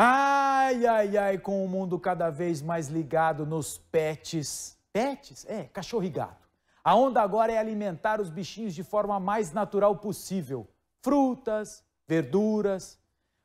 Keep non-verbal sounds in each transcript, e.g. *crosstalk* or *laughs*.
Ai, ai, ai, com o mundo cada vez mais ligado nos pets. Pets? É, cachorro e gato. A onda agora é alimentar os bichinhos de forma mais natural possível. Frutas, verduras.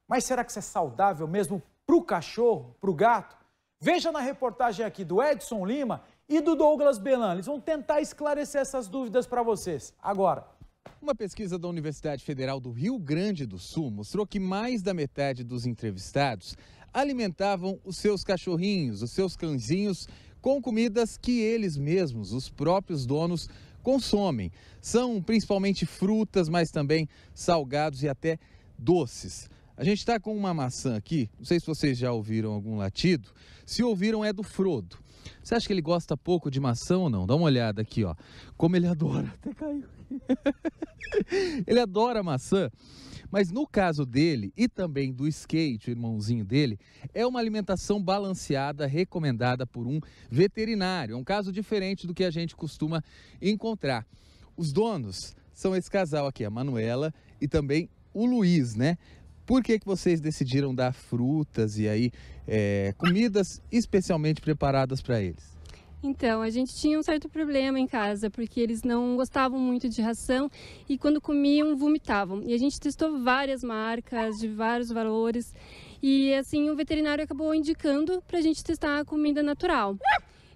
Mas será que isso é saudável mesmo para o cachorro, para o gato? Veja na reportagem aqui do Edson Lima e do Douglas Belan. Eles vão tentar esclarecer essas dúvidas para vocês. Agora. Uma pesquisa da Universidade Federal do Rio Grande do Sul mostrou que mais da metade dos entrevistados alimentavam os seus cachorrinhos, os seus cãezinhos, com comidas que eles mesmos, os próprios donos, consomem. São principalmente frutas, mas também salgados e até doces. A gente está com uma maçã aqui, não sei se vocês já ouviram algum latido. Se ouviram, é do Frodo. Você acha que ele gosta pouco de maçã ou não? Dá uma olhada aqui, ó. Como ele *laughs* adora. Até caiu. *laughs* ele adora maçã. Mas no caso dele e também do skate, o irmãozinho dele, é uma alimentação balanceada recomendada por um veterinário. É um caso diferente do que a gente costuma encontrar. Os donos são esse casal aqui, a Manuela e também o Luiz, né? Por que, que vocês decidiram dar frutas e aí é, comidas especialmente preparadas para eles? Então, a gente tinha um certo problema em casa, porque eles não gostavam muito de ração e quando comiam, vomitavam. E a gente testou várias marcas, de vários valores, e assim o veterinário acabou indicando para a gente testar a comida natural.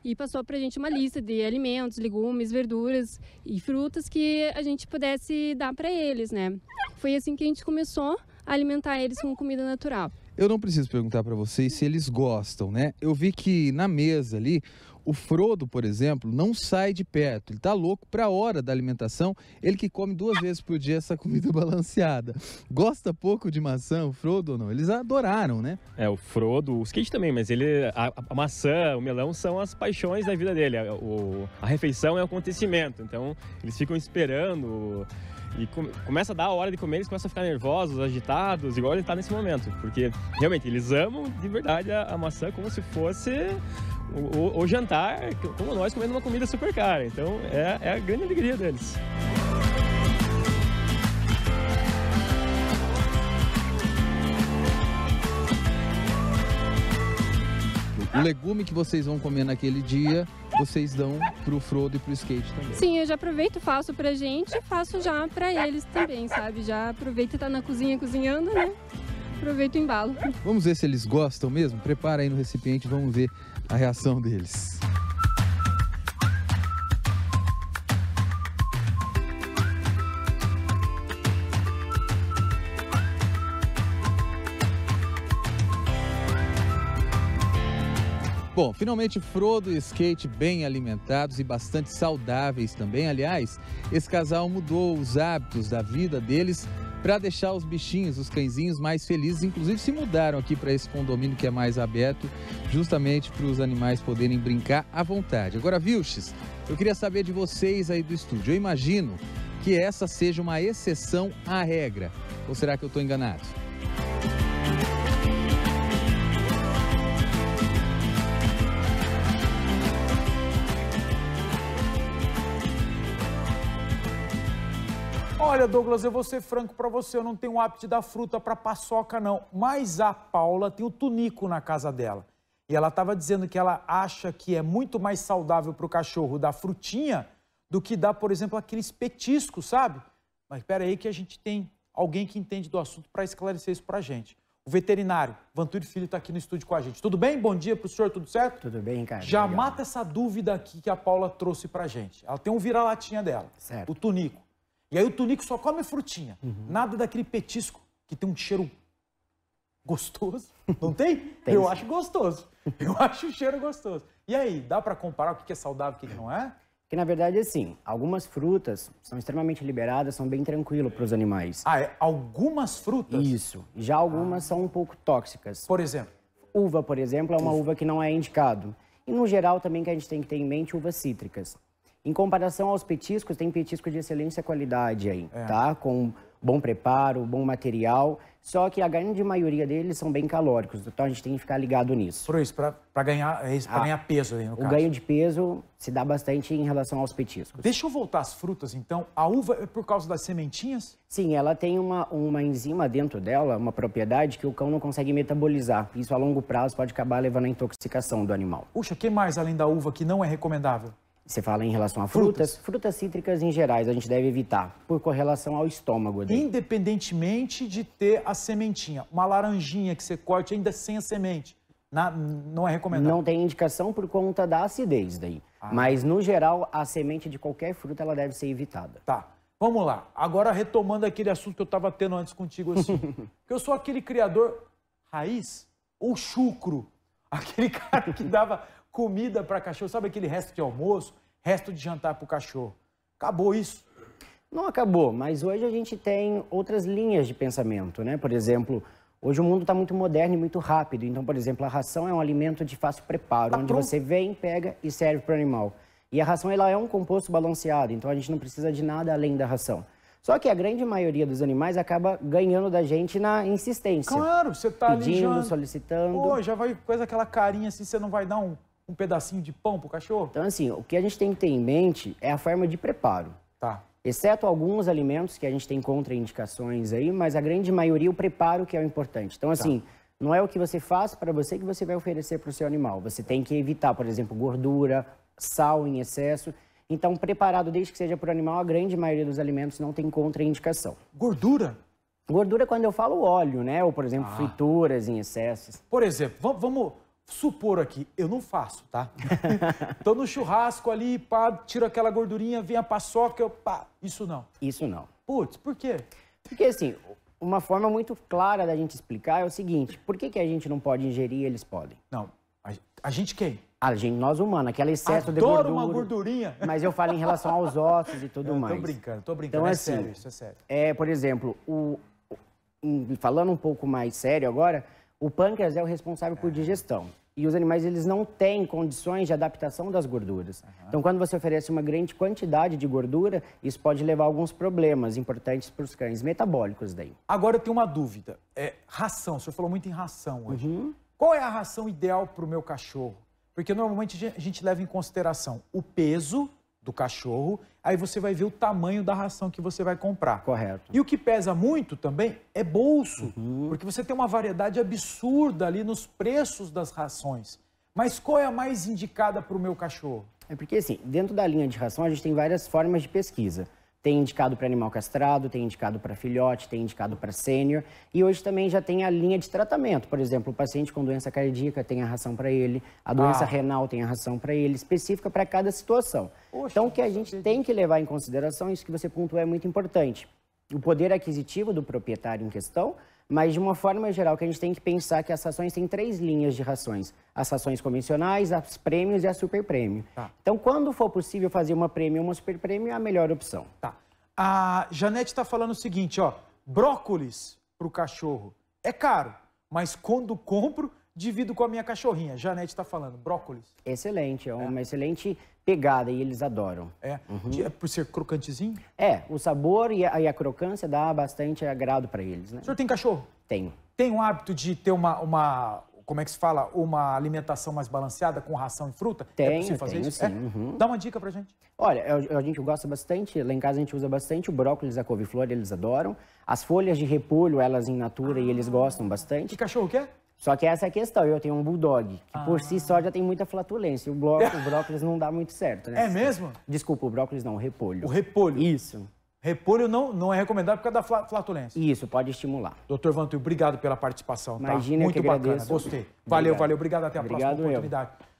E passou para a gente uma lista de alimentos, legumes, verduras e frutas que a gente pudesse dar para eles, né? Foi assim que a gente começou alimentar eles com comida natural. Eu não preciso perguntar para vocês se eles gostam, né? Eu vi que na mesa ali, o Frodo, por exemplo, não sai de perto. Ele tá louco para a hora da alimentação. Ele que come duas vezes por dia essa comida *laughs* balanceada. Gosta pouco de maçã, o Frodo ou não? Eles adoraram, né? É, o Frodo, os Skate também, mas ele. A, a, maçã, o melão são as paixões da vida dele. A, é, o, a refeição é um acontecimento. Então, eles ficam esperando. E come, começa a dar a hora de comer, eles começam a ficar nervosos, agitados, igual ele está nesse momento. Porque realmente eles amam de verdade a, a maçã como se fosse o, o, o, jantar, como nós comendo uma comida super cara. Então é, é a grande alegria deles. o *laughs* legume que vocês vão comer naquele dia, vocês dão pro Frodo e pro skate também. Sim, eu já aproveito, faço pra gente e faço já pra eles também, sabe? Já aproveito e tá na cozinha cozinhando, né? Aproveito o embalo. Vamos ver se eles gostam mesmo? Prepara aí no recipiente, vamos ver a reação deles. Bom, finalmente Frodo e Skate bem alimentados e bastante saudáveis também. Aliás, esse casal mudou os hábitos da vida deles para deixar os bichinhos, os cãezinhos mais felizes. Inclusive se mudaram aqui para esse condomínio que é mais aberto, justamente para os animais poderem brincar à vontade. Agora, Vilches, eu queria saber de vocês aí do estúdio. Eu imagino que essa seja uma exceção à regra. Ou será que eu estou enganado? Olha, Douglas, eu vou ser franco para você, eu não tenho o hábito de dar fruta para paçoca, não. Mas a Paula tem o tunico na casa dela. E ela estava dizendo que ela acha que é muito mais saudável para o cachorro dar frutinha do que dar, por exemplo, aqueles petiscos, sabe? Mas espera aí que a gente tem alguém que entende do assunto para esclarecer isso para a gente. O veterinário Vanturi Filho está aqui no estúdio com a gente. Tudo bem? Bom dia para o senhor, tudo certo? Tudo bem, cara. Já Legal. mata essa dúvida aqui que a Paula trouxe para a gente. Ela tem um vira-latinha dela, certo. o tunico. E aí o Tunico só come frutinha. Uhum. Nada daquele petisco que tem um cheiro gostoso. Não tem? *laughs* tem eu sim. acho gostoso. Eu *laughs* acho o cheiro gostoso. E aí, dá para comparar o que é saudável e o que não é? Que na verdade, assim, algumas frutas são extremamente liberadas, são bem tranquilo para os animais. Ah, é, algumas frutas? Isso. Já ah. algumas ah. são um pouco tóxicas. Por exemplo? Uva, por exemplo, é uma uva, uva que não é indicado. E no geral também que a gente tem que ter em mente uvas cítricas. Em comparação aos petiscos, tem petisco de excelência qualidade aí, é. tá? Com bom preparo, bom material. Só que a grande maioria deles são bem calóricos, então a gente tem que ficar ligado nisso. Por isso, para ganhar, é ah, ganhar peso aí, no O caso. ganho de peso se dá bastante em relação aos petiscos. Deixa eu voltar às frutas, então. A uva é por causa das sementinhas? Sim, ela tem uma, uma enzima dentro dela, uma propriedade que o cão não consegue metabolizar. Isso a longo prazo pode acabar levando à intoxicação do animal. Puxa, o que mais além da uva que não é recomendável? Você fala em relação a frutas, frutas, frutas cítricas em gerais a gente deve evitar por correlação ao estômago. Dele. Independentemente de ter a sementinha, uma laranjinha que você corte ainda sem a semente, na, não é recomendado. Não tem indicação por conta da acidez daí. Ah. Mas no geral a semente de qualquer fruta ela deve ser evitada. Tá. Vamos lá. Agora retomando aquele assunto que eu estava tendo antes contigo assim, *laughs* eu sou aquele criador raiz ou chucro, aquele *laughs* cara que dava comida para cachorro, sabe aquele resto de almoço, resto de jantar para o cachorro. Acabou isso. Não acabou, mas hoje a gente tem outras linhas de pensamento, né? Por exemplo, hoje o mundo está muito moderno e muito rápido. Então, por exemplo, a ração é um alimento de fácil preparo, tá onde pronto. você vem, pega e serve para o animal. E a ração ela é um composto balanceado, então a gente não precisa de nada além da ração. Só que a grande maioria dos animais acaba ganhando da gente na insistência. Claro, você está pedindo, ali já... solicitando. Pô, já vai coisa aquela carinha assim, você não vai dar um um pedacinho de pão para o cachorro? Então, assim, o que a gente tem que ter em mente é a forma de preparo. Tá. Exceto alguns alimentos que a gente tem contraindicações aí, mas a grande maioria, o preparo que é o importante. Então, tá. assim, tá. não é o que você faz para você que você vai oferecer para o seu animal. Você tem que evitar, por exemplo, gordura, sal em excesso. Então, preparado, desde que seja para o animal, a grande maioria dos alimentos não tem contraindicação. Gordura? Gordura quando eu falo óleo, né? Ou, por exemplo, ah. frituras em excesso. Por exemplo, vamos supor aqui, eu não faço, tá? *laughs* Tô no churrasco ali, pá, tiro aquela gordurinha, vem a paçoca, eu, pá, isso não. Isso não. Putz, por quê? Porque assim, uma forma muito clara da gente explicar é o seguinte, por que, que a gente não pode ingerir e eles podem? Não, a, a gente quem? A gente, nós humanos, aquele excesso Adoro de gordura. uma gordurinha. Mas eu falo em relação aos *laughs* ossos e tudo eu mais. Tô brincando, tô brincando, então, é assim, sério, isso é sério. É, por exemplo, o, falando um pouco mais sério agora, o pâncreas é o responsável por é. digestão. E os animais, eles não têm condições de adaptação das gorduras. Uhum. Então, quando você oferece uma grande quantidade de gordura, isso pode levar a alguns problemas importantes para os cães metabólicos daí. Agora, eu tenho uma dúvida. É, ração, o senhor falou muito em ração hoje. Uhum. Qual é a ração ideal para o meu cachorro? Porque normalmente a gente leva em consideração o peso do cachorro, aí você vai ver o tamanho da ração que você vai comprar. Correto. E o que pesa muito também é bolso, uhum. porque você tem uma variedade absurda ali nos preços das rações. Mas qual é a mais indicada para o meu cachorro? É porque, assim, dentro da linha de ração, a gente tem várias formas de pesquisa. Tem indicado para animal castrado, tem indicado para filhote, tem indicado para sênior. E hoje também já tem a linha de tratamento. Por exemplo, o paciente com doença cardíaca tem a ração para ele, a doença ah. renal tem a ração para ele, específica para cada situação. Poxa, então, o que a gente tem que levar em consideração, isso que você pontuou é muito importante. O poder aquisitivo do proprietário em questão mas, de uma forma geral, que a gente tem que pensar que as rações têm três linhas de rações. As rações convencionais, as prêmios e a super prêmio. Tá. Então, quando for possível fazer uma prêmio e uma super prêmio, é a melhor opção. Tá. A Janete está falando o seguinte, ó. Brócolis para o cachorro é caro, mas quando compro, divido com a minha cachorrinha. Janete está falando, brócolis. Excelente, é uma é. excelente pegada e eles adoram. É, uhum. é por ser crocantezinho? É, o sabor e a, e a crocância dá bastante agrado para eles, né? O senhor tem cachorro? Tenho. Tem o hábito de ter uma, uma como é que se fala, uma alimentação mais balanceada com ração e fruta? Tem, é possível fazer tenho, isso? Sim, é? uhum. Dá uma dica para gente. Olha, a, a gente gosta bastante, lá em casa a gente usa bastante o brócolis, a couve-flor, eles adoram. As folhas de repolho, elas em natura, ah, e eles gostam bastante. Que cachorro quer? É? Só que essa é a questão, eu tenho um bulldog, que ah. por si ah. só já tem muita flatulência. O, o brócolis não dá muito certo, né? É mesmo? Desculpa, o brócolis não, o repolho. O repolho. Isso. Repolho não, não é recomendado por causa da flatulência. Isso, pode estimular. Doutor Vantu, obrigado pela participação. Tá? Imagina, tá? Muito bacana, agradeço. gostei. Valeu, obrigado. valeu, obrigado. Até a obrigado próxima oportunidade. Eu.